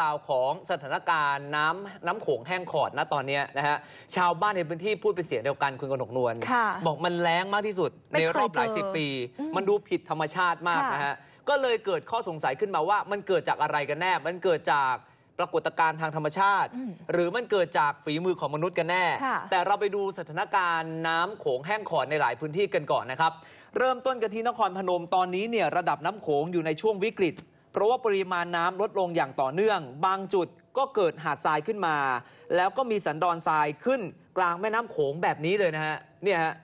ราวของสถานการณ์น้ำน้ำโขงแห้งขอดนะตอนนี้นะฮะชาวบ้านในพื้นที่พูด เป็นเสียงเดียวกันคุณกนกนวลบอกมันแรงมากที่สุดในรอบหลายสิบปีมันดูผิดธรรมชาติมากนะฮะก็เลยเกิดข้อสงสัยขึ้นมาว่ามันเกิดจากอะไรกันแน่ มันเกิดจากปรากฏการณ์ทางธรรมชาติ หรือมันเกิดจากฝีมือของมนุษย์กันแน่ แต่เราไปดูสถานการณ์น้ำโขงแห้งขอดในหลายพื้นที่กันก่อนนะครับเริ่มต้นกันที่นครพนมตอนนี้เนี่ยระดับน้ำโขงอยู่ในช่วงวิกฤตเพราะว่าปริมาณน้ำลดลงอย่างต่อเนื่อง บางจุดก็เกิดหาดทรายขึ้นมา แล้วก็มีสันดอนทรายขึ้น กลางแม่น้ำโขงแบบนี้เลยนะฮะเนี่ยฮะ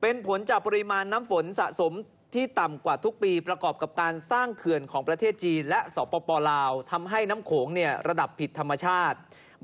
เป็นผลจากปริมาณน้ำฝนสะสมที่ต่ำกว่าทุกปีประกอบกับการสร้างเขื่อนของประเทศจีนและสปปลาวทำให้น้ำโขงเนี่ยระดับผิดธรรมชาติ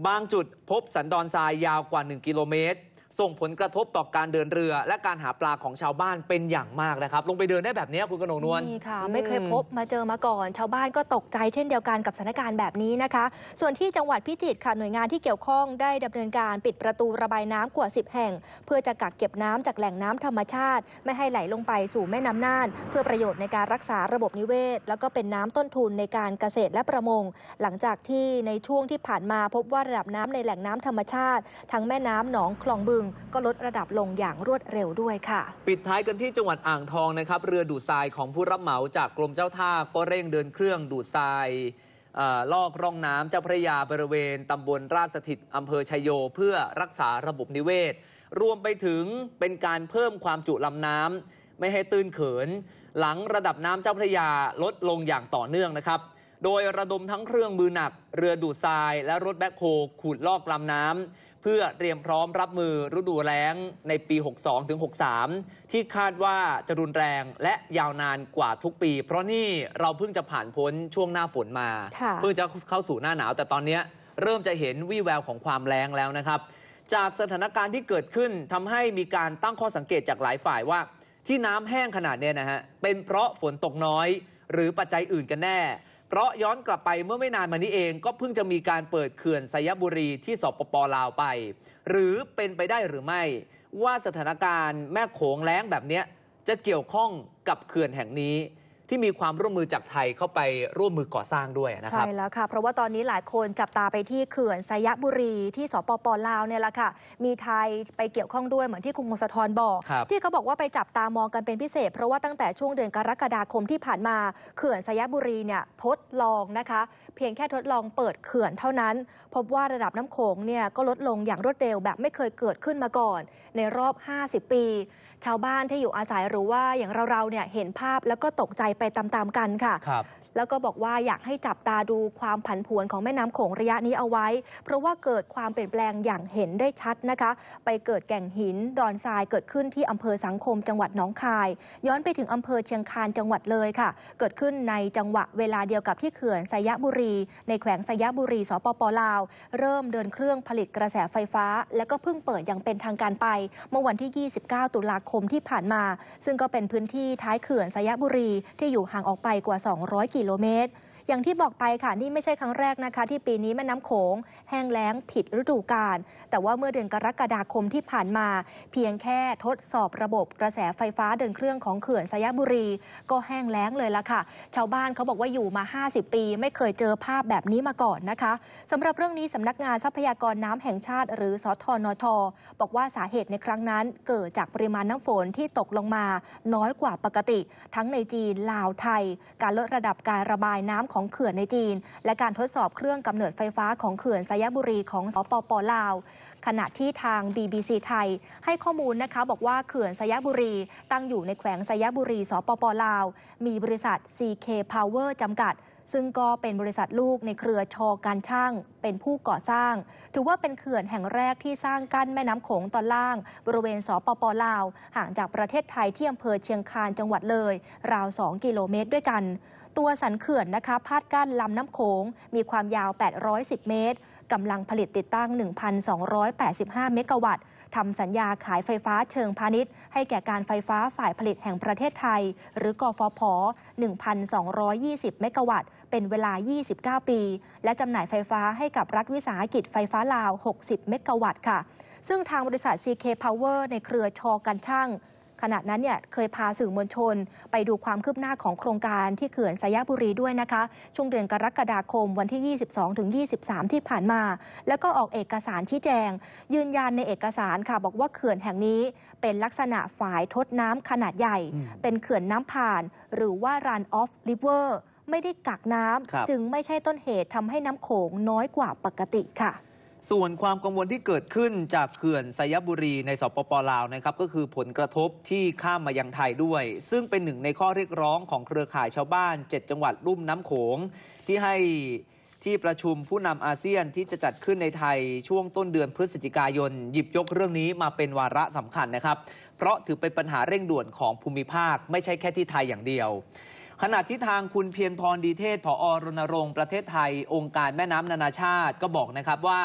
บางจุดพบสันดอนทรายยาวกว่า1กิโลเมตรส่งผลกระทบต่อการเดินเรือ และการหาปลาของชาวบ้านเป็นอย่างมากนะครับ ลงไปเดินได้แบบนี้คุณกนงนวลนี่ค่ะ ไม่เคยพบมาเจอมาก่อน ชาวบ้านก็ตกใจเช่นเดียวกันกับสถานการณ์แบบนี้นะคะ ส่วนที่จังหวัดพิจิตรค่ะหน่วยงานที่เกี่ยวข้องได้ดำเนินการปิดประตูระบายน้ำกว่า 10 แห่ง เพื่อจะกักเก็บน้ำจากแหล่งน้ำธรรมชาติ ไม่ให้ไหลลงไปสู่แม่น้ำน่านเพื่อประโยชน์ในการรักษาระบบนิเวศ แล้วก็เป็นน้ำต้นทุนในการเกษตรและประมง หลังจากที่ในช่วงที่ผ่านมาพบว่าระดับน้ำในแหล่งน้ำธรรมชาติ ทั้งแม่น้ำหนองคลองบึงก็ลดระดับลงอย่างรวดเร็วด้วยค่ะ ปิดท้ายกันที่จังหวัดอ่างทองนะครับ เรือดูดทรายของผู้รับเหมาจากกรมเจ้าท่าก็เร่งเดินเครื่องดูดทรายลอกร่องน้ำเจ้าพระยาบริเวณตำบลราชสถิตอำเภอชยโย เพื่อรักษาระบบนิเวศรวมไปถึงเป็นการเพิ่มความจุลำน้ำไม่ให้ตื้นเขิน หลังระดับน้ำเจ้าพระยาลดลงอย่างต่อเนื่องนะครับ โดยระดมทั้งเครื่องมือหนัก เรือดูดทราย และรถแบ็คโฮขูดลอกลำน้ำเพื่อเตรียมพร้อมรับมือฤดูแล้งในปี 62-63ถึงที่คาดว่าจะรุนแรงและยาวนานกว่าทุกปี เพราะนี่เราเพิ่งจะผ่านพ้นช่วงหน้าฝนมา เพิ่งจะเข้าสู่หน้าหนาว แต่ตอนนี้เริ่มจะเห็นวี่แววของความแรงแล้วนะครับ จากสถานการณ์ที่เกิดขึ้นทำให้มีการตั้งข้อสังเกตจากหลายฝ่ายว่า ที่น้ำแห้งขนาดนี้นะฮะเป็นเพราะฝนตกน้อย หรือปัจจัยอื่นกันแน่เพราะย้อนกลับไปเมื่อไม่นานมานี้เองก็เพิ่งจะมีการเปิดเขื่อนสยบุรีที่สปปลาวไป หรือเป็นไปได้หรือไม่ ว่าสถานการณ์แม่โขงแล้งแบบนี้ จะเกี่ยวข้องกับเขื่อนแห่งนี้ที่มีความร่วมมือจากไทยเข้าไปร่วมมือก่อสร้างด้วยนะครับใช่แล้วค่ะเพราะว่าตอนนี้หลายคนจับตาไปที่เขื่อนไซยบุรีที่สปปลาวเนี่ยแหละค่ะมีไทยไปเกี่ยวข้องด้วยเหมือนที่คุณมงสะทรบอก ที่เขาบอกว่าไปจับตามองกันเป็นพิเศษเพราะว่าตั้งแต่ช่วงเดือนกรกฎาคมที่ผ่านมาเขื่อนไซยบุรีเนี่ยทดลองนะคะเพียงแค่ทดลองเปิดเขื่อนเท่านั้นพบว่าระดับน้ำโขงเนี่ยก็ลดลงอย่างรวดเร็วแบบไม่เคยเกิดขึ้นมาก่อน ในรอบ 50 ปี ชาวบ้านที่อยู่อาศัยหรือว่าอย่างเราๆเนี่ยเห็นภาพแล้วก็ตกใจไปตามๆกันค่ะคแล้วก็บอกว่าอยากให้จับตาดูความผันผวนของแม่น้ำโขงระยะนี้เอาไว้ เพราะว่าเกิดความเปลี่ยนแปลงอย่างเห็นได้ชัดนะคะ ไปเกิดแก่งหิน ดอนทรายเกิดขึ้นที่อำเภอสังคมจังหวัดหนองคาย ย้อนไปถึงอำเภอเชียงคานจังหวัดเลยค่ะ เกิดขึ้นในจังหวะ เวลาเดียวกับที่เขื่อนสยบุรี ในแขวงสยบุรีสปปลาวเริ่มเดินเครื่องผลิตกระแสไฟฟ้า และก็เพิ่งเปิดอย่างเป็นทางการไป เมื่อวันที่ 29 ตุลาคมที่ผ่านมา ซึ่งก็เป็นพื้นที่ท้ายเขื่อนสยบุรีที่อยู่ห่างออกไปกว่า 200กิกิโลเมตรอย่างที่บอกไปค่ะนี่ไม่ใช่ครั้งแรกนะคะ ที่ปีนี้แม่น้ำโขง แห้งแล้งผิดฤดูกาลแต่ว่าเมื่อเดือนกรกฎาคมที่ผ่านมา เพียงแค่ทดสอบระบบกระแสไฟฟ้าเดินเครื่องของเขื่อนสยบุรี ก็แห้งแล้งเลยละค่ะ ชาวบ้านเขาบอกว่าอยู่มา 50 ปีไม่เคยเจอภาพแบบนี้มาก่อนนะคะ สำหรับเรื่องนี้สำนักงานทรัพยากรน้ำแห่งชาติ หรือสทนท บอกว่าสาเหตุในครั้งนั้นเกิดจากปริมาณน้ำฝนที่ตกลงมา น้อยกว่าปกติ ทั้งในจีนลาวไทย การลดระดับการระบายน้ำของเขื่อนในจีนและการทดสอบเครื่องกำเนิดไฟฟ้าของเขื่อนสายบุรีของ สปปลาวขณะที่ทาง BBC ไทย ให้ข้อมูลนะคะบอกว่าเขื่อนสายบุรีตั้งอยู่ในแขวงสายบุรีสปปลาว มีบริษัท CK Power จำกัด ซึ่งก็เป็นบริษัทลูกในเครือชอการช่างเป็นผู้ก่อสร้าง ถือว่าเป็นเขื่อนแห่งแรกที่สร้างกั้นแม่น้ำโขงตอนล่าง บริเวณสปปลาวห่างจากประเทศไทยที่อำเภอเชียงคานจังหวัดเลย ราว2กิโลเมตรด้วยกันตัวสันเขื่อนนะคะ พาดกั้นลำน้ำโขง มีความยาว 810 เมตรกำลังผลิตติดตั้ง 1,285 เมกะวัตต์ทำสัญญาขายไฟฟ้าเชิงพาณิชย์ให้แก่การไฟฟ้าฝ่ายผลิตแห่งประเทศไทย หรือกฟพ 1,220 เมกะวัตต์ เป็นเวลา 29 ปี และจำหน่ายไฟฟ้าให้กับรัฐวิสาหกิจไฟฟ้าลาว 60 เมกะวัตต์ค่ะซึ่งทางบริษัท CK Power ในเครือชอกันช่างขณะนั้นเนี่ยเคยพาสื่อมวลชนไปดูความคืบหน้าของโครงการที่เขื่อนสยบุรีด้วยนะคะ ช่วงเดือนกรกฎาคมวันที่ 22 ถึง 23 ที่ผ่านมา แล้วก็ออกเอกสารชี้แจง ยืนยันในเอกสารค่ะบอกว่าเขื่อนแห่งนี้เป็นลักษณะฝายทดน้ำขนาดใหญ่ เป็นเขื่อนน้ำผ่านหรือว่า run off river ไม่ได้กักน้ำจึงไม่ใช่ต้นเหตุทำให้น้ำโขงน้อยกว่าปกติค่ะส่วนความกังวลที่เกิดขึ้นจากเขื่อนไซยบุรีในสปปลาวนะครับก็คือผลกระทบที่ข้ามมายังไทยด้วย ซึ่งเป็นหนึ่งในข้อเรียกร้องของเครือข่ายชาวบ้าน 7 จังหวัดลุ่มน้ำโขง ที่ให้ที่ประชุมผู้นำอาเซียนที่จะจัดขึ้นในไทยช่วงต้นเดือนพฤศจิกายน หยิบยกเรื่องนี้มาเป็นวาระสำคัญนะครับ เพราะถือเป็นปัญหาเร่งด่วนของภูมิภาคไม่ใช่แค่ที่ไทยอย่างเดียวขณะที่ทางคุณเพียรพรดีเทศ ผอรณรงค์ประเทศไทย องค์การแม่น้ำนานาชาติก็บอกนะครับว่า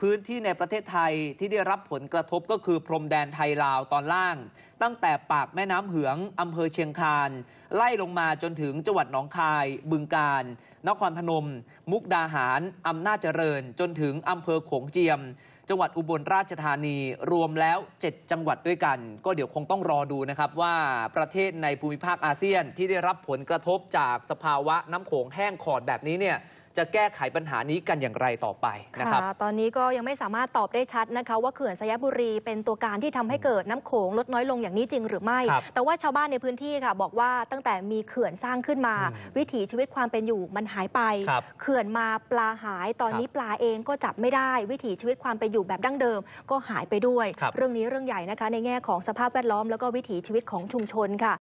พื้นที่ในประเทศไทยที่ได้รับผลกระทบก็คือพรมแดนไทยลาวตอนล่างตั้งแต่ปากแม่น้ำเหืองอำเภอเชียงคานไล่ลงมาจนถึงจังหวัดหนองคาย บึงกาฬนครพนม มุกดาหารอำนาจเจริญ จนถึงอำเภอโขงเจียมจังหวัดอุบลราชธานีรวมแล้ว 7 จังหวัดด้วยกัน ก็เดี๋ยวคงต้องรอดูนะครับว่าประเทศในภูมิภาคอาเซียนที่ได้รับผลกระทบจากสภาวะน้ำโขงแห้งขอดแบบนี้เนี่ยจะแก้ไขปัญหานี้กันอย่างไรต่อไปนะครับตอนนี้ก็ยังไม่สามารถตอบได้ชัดนะคะว่าเขื่อนสยบุรีเป็นตัวการที่ทำให้เกิดน้ำโขงลดน้อยลงอย่างนี้จริงหรือไม่ แต่ว่าชาวบ้านในพื้นที่ค่ะ บอกว่าตั้งแต่มีเขื่อนสร้างขึ้นมา วิถีชีวิตความเป็นอยู่มันหายไป เขื่อนมาปลาหายตอนนี้ปลาเองก็จับไม่ได้วิถีชีวิตความเป็นอยู่แบบดั้งเดิม ก็หายไปด้วย เรื่องนี้เรื่องใหญ่นะคะ ในแง่ของสภาพแวดล้อมแล้วก็วิถีชีวิตของชุมชนค่ะ